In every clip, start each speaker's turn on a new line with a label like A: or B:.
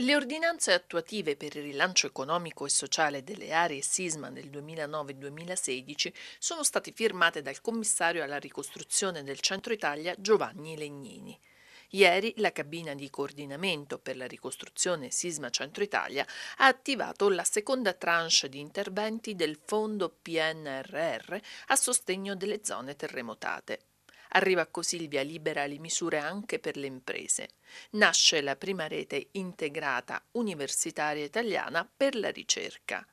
A: Le ordinanze attuative per il rilancio economico e sociale delle aree sisma del 2009-2016 sono state firmate dal commissario alla ricostruzione del centro Italia Giovanni Legnini. Ieri la cabina di coordinamento per la ricostruzione Sisma Centro Italia ha attivato la seconda tranche di interventi del fondo PNRR a sostegno delle zone terremotate. Arriva così il via libera alle misure anche per le imprese. Nasce la prima rete integrata universitaria italiana per la ricerca.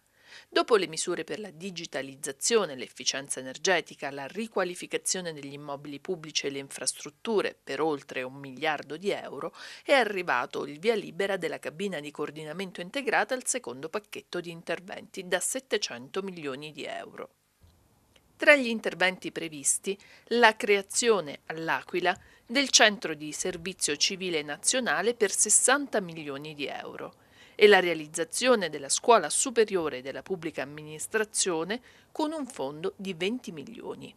A: Dopo le misure per la digitalizzazione, l'efficienza energetica, la riqualificazione degli immobili pubblici e le infrastrutture per oltre un miliardo di euro, è arrivato il via libera della cabina di coordinamento integrata al secondo pacchetto di interventi da 700 milioni di euro. Tra gli interventi previsti, la creazione all'Aquila del Centro di Servizio Civile Nazionale per 60 milioni di euro e la realizzazione della Scuola Superiore della Pubblica Amministrazione con un fondo di 20 milioni.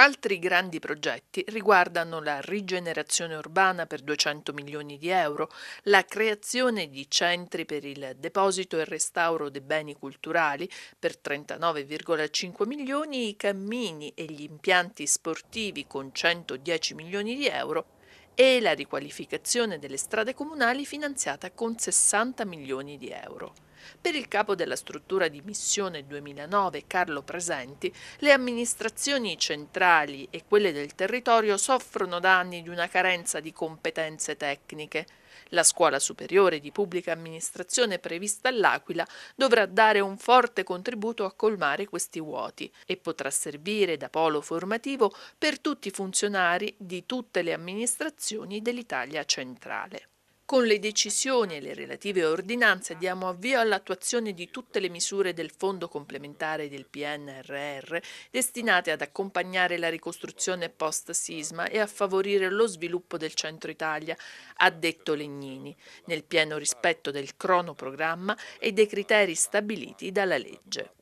A: Altri grandi progetti riguardano la rigenerazione urbana per 200 milioni di euro, la creazione di centri per il deposito e restauro dei beni culturali per 39,5 milioni, i cammini e gli impianti sportivi con 110 milioni di euro e la riqualificazione delle strade comunali finanziata con 60 milioni di euro. Per il capo della struttura di missione 2009, Carlo Presenti, le amministrazioni centrali e quelle del territorio soffrono da anni di una carenza di competenze tecniche. La scuola superiore di pubblica amministrazione prevista all'Aquila dovrà dare un forte contributo a colmare questi vuoti e potrà servire da polo formativo per tutti i funzionari di tutte le amministrazioni dell'Italia centrale. Con le decisioni e le relative ordinanze diamo avvio all'attuazione di tutte le misure del Fondo complementare del PNRR destinate ad accompagnare la ricostruzione post-sisma e a favorire lo sviluppo del centro Italia, ha detto Legnini, nel pieno rispetto del cronoprogramma e dei criteri stabiliti dalla legge.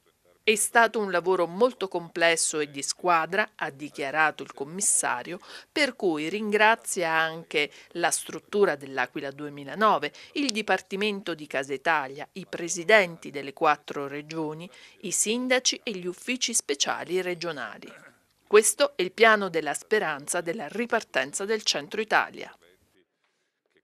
A: È stato un lavoro molto complesso e di squadra, ha dichiarato il commissario, per cui ringrazia anche la struttura dell'Aquila 2009, il Dipartimento di Casa Italia, i presidenti delle quattro regioni, i sindaci e gli uffici speciali regionali. Questo è il piano della speranza della ripartenza del centro Italia.